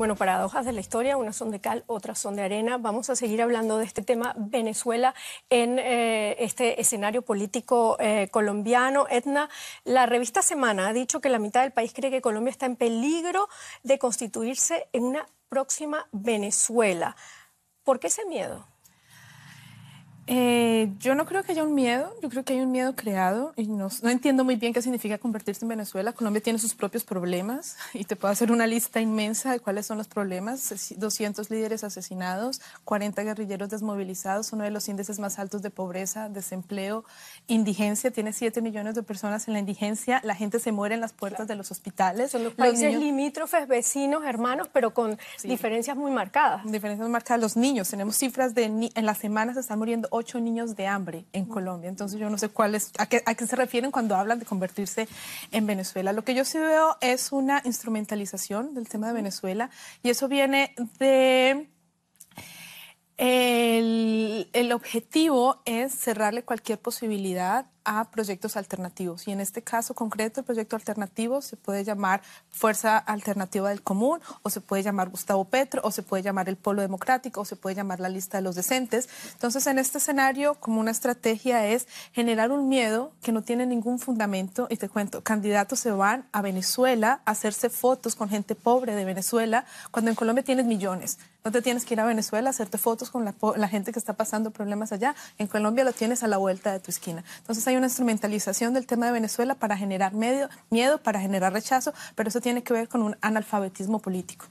Bueno, paradojas de la historia, unas son de cal, otras son de arena. Vamos a seguir hablando de este tema Venezuela en eh, este escenario político eh, colombiano. Etna, la revista Semana ha dicho que la mitad del país cree que Colombia está en peligro de constituirse en una próxima Venezuela. ¿Por qué ese miedo? Eh, yo no creo que haya un miedo, yo creo que hay un miedo creado y no, entiendo muy bien qué significa convertirse en Venezuela. Colombia tiene sus propios problemas y te puedo hacer una lista inmensa de cuáles son los problemas. 200 líderes asesinados, 40 guerrilleros desmovilizados, uno de los índices más altos de pobreza, desempleo, indigencia. Tiene 7 millones de personas en la indigencia, la gente se muere en las puertas de los hospitales. los países limítrofes, vecinos, hermanos, pero con diferencias muy marcadas. Diferencias marcadas. Los niños, tenemos cifras de... En las semanas se están muriendo ocho niños de hambre en Colombia. Entonces yo no sé cuál es, a, qué, a qué se refieren cuando hablan de convertirse en Venezuela. Lo que yo sí veo es una instrumentalización del tema de Venezuela y eso viene de... El, el, objetivo es cerrarle cualquier posibilidad a proyectos alternativos. Y en este caso concreto, el proyecto alternativo se puede llamar Fuerza Alternativa del Común, o se puede llamar Gustavo Petro, o se puede llamar el Polo Democrático, o se puede llamar la Lista de los Decentes. Entonces, en este escenario, como una estrategia es generar un miedo que no tiene ningún fundamento. Y te cuento, candidatos se van a Venezuela a hacerse fotos con gente pobre de Venezuela, cuando en Colombia tienes millones. No te tienes que ir a Venezuela a hacerte fotos con la, la, gente que está pasando problemas allá. En Colombia lo tienes a la vuelta de tu esquina. Entonces hay una instrumentalización del tema de Venezuela para generar medio, miedo, para generar rechazo, pero eso tiene que ver con un analfabetismo político.